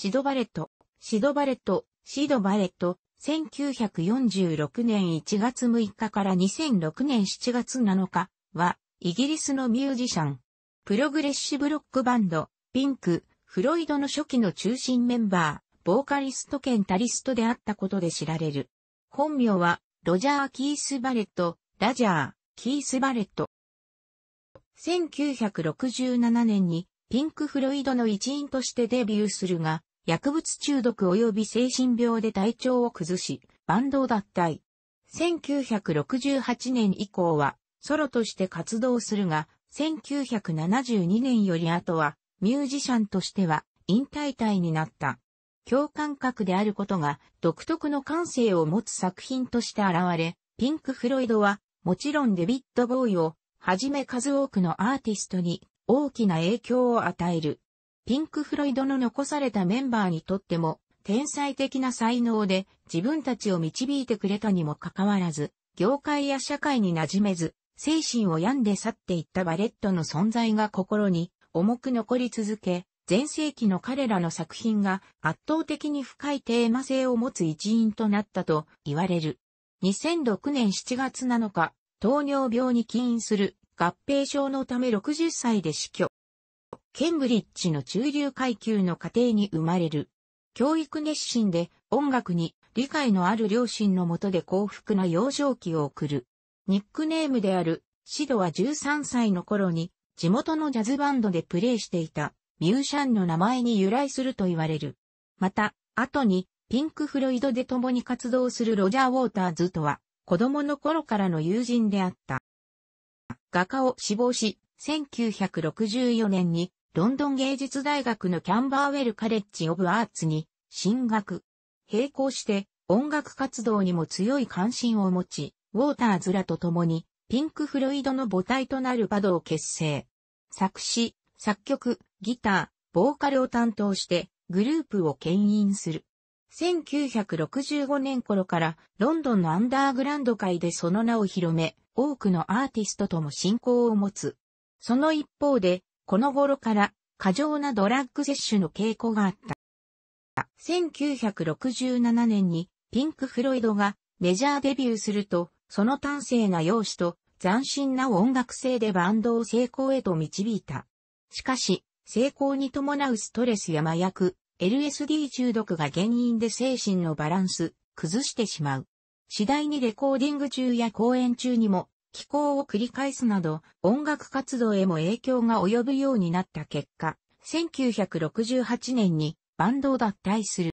シドバレット、シドバレット、シドバレット、1946年1月6日から2006年7月7日は、イギリスのミュージシャン。プログレッシブロックバンド、ピンク、フロイドの初期の中心メンバー、ボーカリスト兼タリストであったことで知られる。本名は、ロジャー・キース・バレット、ラジャー、キース・バレット。1967年に、ピンク・フロイドの一員としてデビューするが、薬物中毒及び精神病で体調を崩し、バンドを脱退。1968年以降は、ソロとして活動するが、1972年より後は、ミュージシャンとしては、引退隊になった。共感覚であることが、独特の感性を持つ作品として現れ、ピンク・フロイドは、もちろんデビッド・ボーイを、はじめ数多くのアーティストに、大きな影響を与える。ピンク・フロイドの残されたメンバーにとっても、天才的な才能で自分たちを導いてくれたにもかかわらず、業界や社会に馴染めず、精神を病んで去っていったバレットの存在が心に重く残り続け、前世紀の彼らの作品が圧倒的に深いテーマ性を持つ一因となったと言われる。2006年7月7日、糖尿病に起因する合併症のため60歳で死去。ケンブリッジの中流階級の家庭に生まれる。教育熱心で音楽に理解のある両親のもとで幸福な幼少期を送る。ニックネームであるシドは13歳の頃に地元のジャズバンドでプレイしていたミューシャンの名前に由来すると言われる。また、後にピンク・フロイドで共に活動するロジャー・ウォーターズとは子供の頃からの友人であった。画家を死亡し、1964年にロンドン芸術大学のキャンバーウェルカレッジ・オブ・アーツに進学。並行して音楽活動にも強い関心を持ち、ウォーターズらと共にピンク・フロイドの母体となるバドを結成。作詞、作曲、ギター、ボーカルを担当してグループを牽引する。1965年頃からロンドンのアンダーグランド界でその名を広め、多くのアーティストとも親交を持つ。その一方で、この頃から過剰なドラッグ摂取の傾向があった。1967年にピンク・フロイドがメジャーデビューすると、その端正な容姿と斬新な音楽性でバンドを成功へと導いた。しかし、成功に伴うストレスや麻薬、LSD 中毒が原因で精神のバランス、崩してしまう。次第にレコーディング中や公演中にも寄稿を繰り返すなど、音楽活動へも影響が及ぶようになった結果、1968年にバンドを脱退する。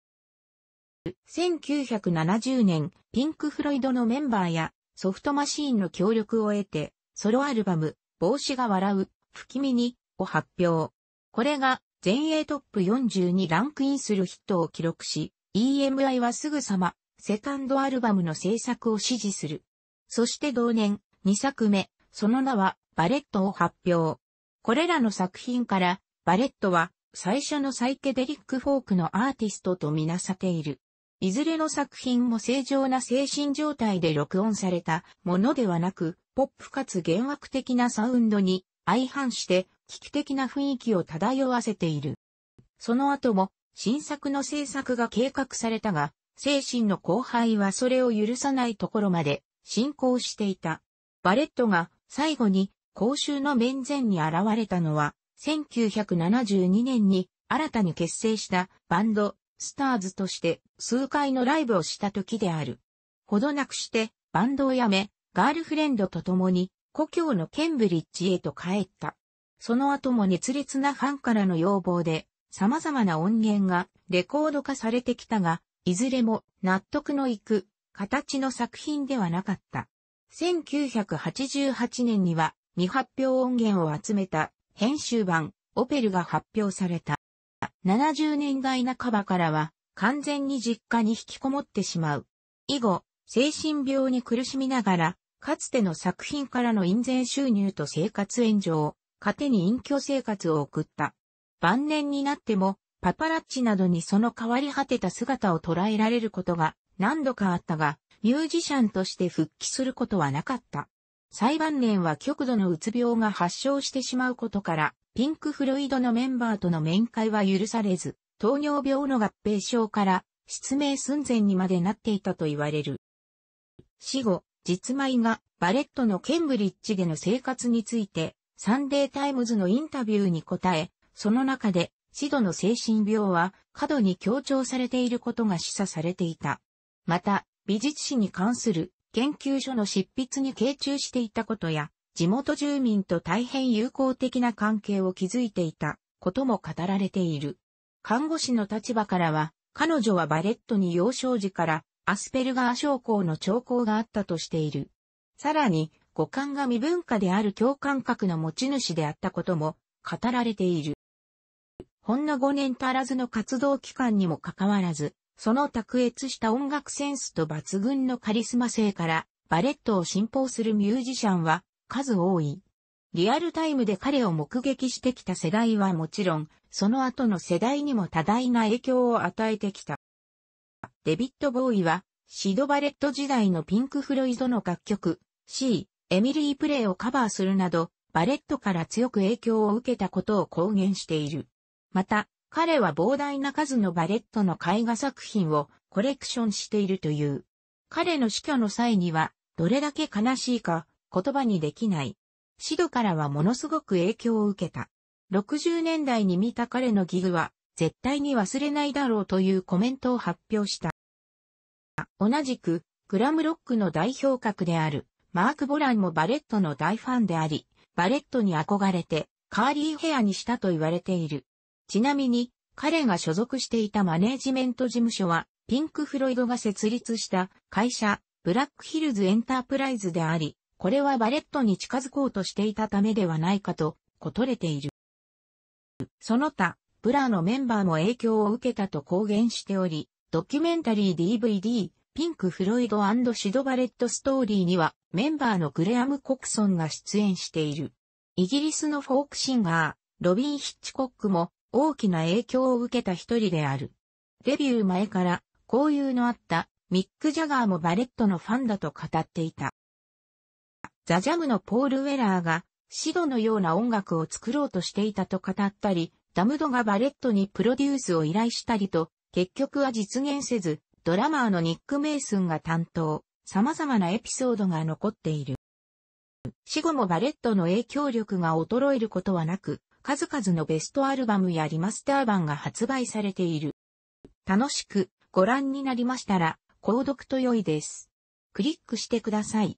1970年、ピンク・フロイドのメンバーやソフトマシーンの協力を得て、ソロアルバム、帽子が笑う、不気味に、を発表。これが全英トップ40にランクインするヒットを記録し、EMI はすぐさま、セカンドアルバムの制作を支持する。そして同年、2作目、その名はバレットを発表。これらの作品からバレットは最初のサイケデリックフォークのアーティストとみなされている。いずれの作品も正常な精神状態で録音されたものではなく、ポップかつ幻惑的なサウンドに相反して危機的な雰囲気を漂わせている。その後も新作の制作が計画されたが、精神の荒廃はそれを許さないところまで進行していた。バレットが最後に公衆の面前に現れたのは、1972年に新たに結成したバンド、スターズとして数回のライブをした時である。ほどなくしてバンドを辞め、ガールフレンドと共に故郷のケンブリッジへと帰った。その後も熱烈なファンからの要望で様々な音源がレコード化されてきたが、いずれも納得のいく形の作品ではなかった。1988年には未発表音源を集めた編集版オペルが発表された。70年代半ばからは完全に実家に引きこもってしまう。以後、精神病に苦しみながら、かつての作品からの印税収入と生活援助を、糧に隠居生活を送った。晩年になっても、パパラッチなどにその変わり果てた姿を捉えられることが何度かあったが、ミュージシャンとして復帰することはなかった。最晩年は極度のうつ病が発症してしまうことから、ピンク・フロイドのメンバーとの面会は許されず、糖尿病の合併症から失明寸前にまでなっていたと言われる。死後、実米がバレットのケンブリッジでの生活について、サンデータイムズのインタビューに答え、その中で、死度の精神病は過度に強調されていることが示唆されていた。また、美術史に関する研究所の執筆に傾注していたことや、地元住民と大変友好的な関係を築いていたことも語られている。看護師の立場からは、彼女はバレットに幼少時からアスペルガー症候の兆候があったとしている。さらに、五感が未文化である共感覚の持ち主であったことも語られている。ほんの5年足らずの活動期間にもかかわらず、その卓越した音楽センスと抜群のカリスマ性から、バレットを信奉するミュージシャンは数多い。リアルタイムで彼を目撃してきた世代はもちろん、その後の世代にも多大な影響を与えてきた。デビッド・ボーイは、シド・バレット時代のピンク・フロイドの楽曲、C、エミリー・プレイをカバーするなど、バレットから強く影響を受けたことを公言している。また、彼は膨大な数のバレットの絵画作品をコレクションしているという。彼の死去の際には、どれだけ悲しいか言葉にできない。シドからはものすごく影響を受けた。60年代に見た彼のギグは、絶対に忘れないだろうというコメントを発表した。同じく、グラムロックの代表格である、マーク・ボランもバレットの大ファンであり、バレットに憧れて、カーリーヘアにしたと言われている。ちなみに、彼が所属していたマネージメント事務所は、ピンク・フロイドが設立した会社、ブラックヒルズ・エンタープライズであり、これはバレットに近づこうとしていたためではないかと、ことれている。その他、ブラーのメンバーも影響を受けたと公言しており、ドキュメンタリー DVD、ピンク・フロイドシド・バレット・ストーリーには、メンバーのグレアム・コクソンが出演している。イギリスのフォークシンガー、ロビン・ヒッチコックも、大きな影響を受けた一人である。デビュー前から交友のあったミック・ジャガーもバレットのファンだと語っていた。ザ・ジャムのポール・ウェラーがシドのような音楽を作ろうとしていたと語ったり、ダムドがバレットにプロデュースを依頼したりと、結局は実現せず、ドラマーのニック・メイスンが担当、様々なエピソードが残っている。死後もバレットの影響力が衰えることはなく、数々のベストアルバムやリマスター版が発売されている。楽しくご覧になりましたら、購読と良いです。クリックしてください。